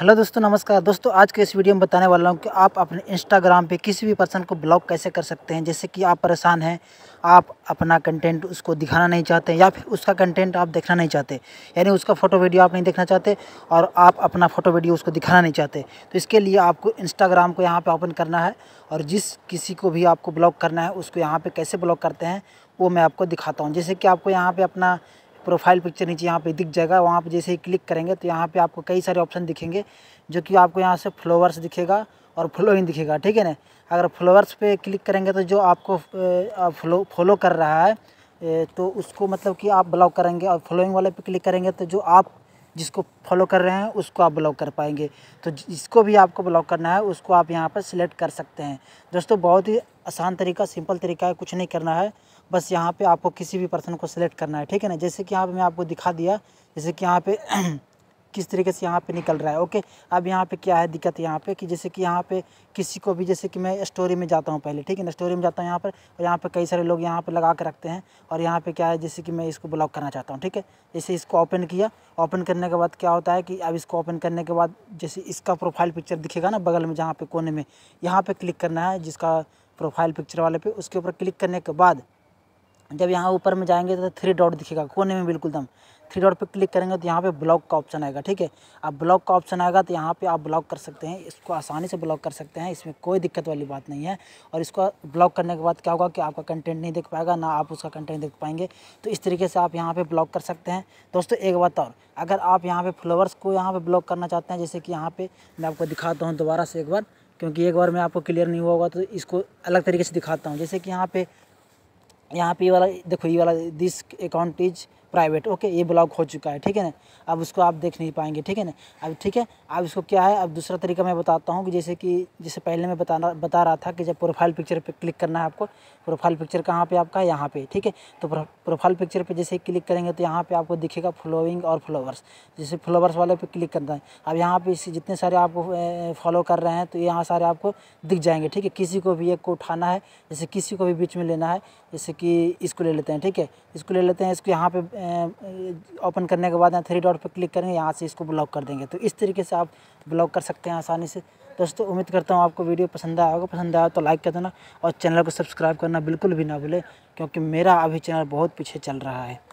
hello दोस्तों नमस्कार दोस्तों आज के इस वीडियो में बताने वाला हूँ कि आप अपने इंस्टाग्राम पे किसी भी पर्सन को ब्लॉक कैसे कर सकते हैं जैसे कि आप परेशान हैं आप अपना कंटेंट उसको दिखाना नहीं चाहते या फिर उसका कंटेंट आप देखना नहीं चाहते यानी उसका फ़ोटो वीडियो आप नहीं देखना चाहते और आप अपना फ़ोटो वीडियो उसको दिखाना नहीं चाहते तो इसके लिए आपको इंस्टाग्राम को यहाँ पर ओपन करना है और जिस किसी को भी आपको ब्लॉक करना है उसको यहाँ पर कैसे ब्लॉक करते हैं वो मैं आपको दिखाता हूँ जैसे कि आपको यहाँ पर अपना प्रोफाइल पिक्चर नीचे यहाँ पे दिख जाएगा वहाँ पे जैसे ही क्लिक करेंगे तो यहाँ पे आपको कई सारे ऑप्शन दिखेंगे जो कि आपको यहाँ से फ्लोवर्स दिखेगा और फॉलोइंग दिखेगा ठीक है ना अगर फ्लोवर्स पे क्लिक करेंगे तो जो आपको फॉलो फॉलो कर रहा है तो उसको मतलब कि आप ब्लॉक करेंगे और फ्लोइंग वाले पे क्लिक करेंगे तो जो आप जिसको फॉलो कर रहे हैं उसको आप ब्लॉक कर पाएंगे तो जिसको भी आपको ब्लॉक करना है उसको आप यहाँ पर सिलेक्ट कर सकते हैं दोस्तों बहुत ही आसान तरीका सिंपल तरीका है कुछ नहीं करना है बस यहाँ पे आपको किसी भी पर्सन को सिलेक्ट करना है ठीक है ना जैसे कि यहाँ पे मैं आपको दिखा दिया जैसे कि यहाँ पे किस तरीके से यहाँ पे निकल रहा है ओके अब यहाँ पे क्या है दिक्कत यहाँ पे कि जैसे कि यहाँ पे किसी को भी जैसे कि मैं स्टोरी में जाता हूँ पहले ठीक है ना स्टोरी में जाता हूँ यहाँ पर और यहाँ पे कई सारे लोग यहाँ पे लगा के रखते हैं और यहाँ पे क्या है जैसे कि मैं इसको ब्लॉक करना चाहता हूँ ठीक है जैसे इसको ओपन किया ओपन करने के बाद क्या होता है कि अब इसको ओपन करने के बाद जैसे इसका प्रोफाइल पिक्चर दिखेगा ना बगल में जहाँ पर कोने में यहाँ पर क्लिक करना है जिसका प्रोफाइल पिक्चर वाले पे उसके ऊपर क्लिक करने के बाद जब यहाँ ऊपर में जाएंगे तो थ्री डॉट दिखेगा कोने में बिल्कुल दम थ्री डॉट पे क्लिक करेंगे तो यहाँ पे ब्लॉक का ऑप्शन आएगा ठीक है अब ब्लॉक का ऑप्शन आएगा तो यहाँ पे आप ब्लॉक कर सकते हैं इसको आसानी से ब्लॉक कर सकते हैं इसमें कोई दिक्कत वाली बात नहीं है और इसको ब्लॉक करने के बाद क्या होगा कि आपका कंटेंट नहीं देख पाएगा ना आप उसका कंटेंट देख पाएंगे तो इस तरीके से आप यहाँ पर ब्लॉक कर सकते हैं दोस्तों एक बात और अगर आप यहाँ पर फ्लोवर्स को यहाँ पर ब्लॉक करना चाहते हैं जैसे कि यहाँ पर मैं आपको दिखाता हूँ दोबारा से एक बार क्योंकि एक बार मैं आपको क्लियर नहीं हुआ होगा तो इसको अलग तरीके से दिखाता हूँ जैसे कि यहाँ पे यहाँ पे ये वाला देखो ये वाला this account is private okay ये ब्लॉक हो चुका है ठीक है ना अब उसको आप देख नहीं पाएंगे ठीक है ना अब ठीक है अब इसको क्या है अब दूसरा तरीका मैं बताता हूँ कि जैसे कि जैसे पहले मैं बताना बता रहा था कि जब प्रोफाइल पिक्चर पर क्लिक करना है आपको प्रोफाइल पिक्चर कहाँ पर आपका यहाँ पर ठीक है तो प्रोफाइल पिक्चर पर जैसे क्लिक करेंगे तो यहाँ पर आपको दिखेगा फॉलोइंग और फॉलोवर्स जैसे फॉलोवर्स वाले पर क्लिक करना है अब यहाँ पर जितने सारे आपको फॉलो कर रहे हैं तो यहाँ सारे आपको दिख जाएंगे ठीक है किसी को भी एक को उठाना है जैसे किसी को भी बीच में लेना है जैसे कि इसको ले लेते हैं ठीक है इसको ले लेते हैं इसको यहाँ पर ओपन करने के बाद यहाँ थ्री डॉट पर क्लिक करेंगे यहाँ से इसको ब्लॉक कर देंगे तो इस तरीके से आप ब्लॉक कर सकते हैं आसानी से दोस्तों उम्मीद करता हूँ आपको वीडियो पसंद आया होगा पसंद आया तो लाइक कर देना और चैनल को सब्सक्राइब करना बिल्कुल भी ना भूलें क्योंकि मेरा अभी चैनल बहुत पीछे चल रहा है